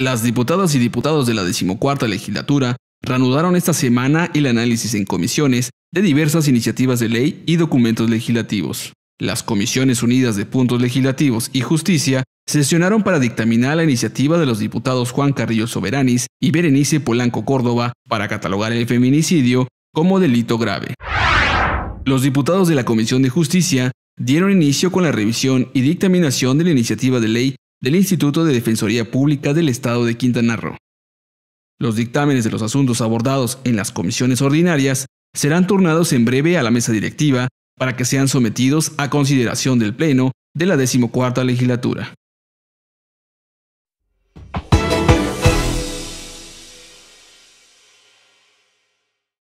Las diputadas y diputados de la decimocuarta legislatura reanudaron esta semana el análisis en comisiones de diversas iniciativas de ley y documentos legislativos. Las Comisiones Unidas de Puntos Legislativos y Justicia sesionaron para dictaminar la iniciativa de los diputados Juan Carrillo Soberanis y Berenice Polanco Córdoba para catalogar el feminicidio como delito grave. Los diputados de la Comisión de Justicia dieron inicio con la revisión y dictaminación de la iniciativa de ley del Instituto de Defensoría Pública del Estado de Quintana Roo. Los dictámenes de los asuntos abordados en las comisiones ordinarias serán turnados en breve a la mesa directiva para que sean sometidos a consideración del Pleno de la decimocuarta legislatura.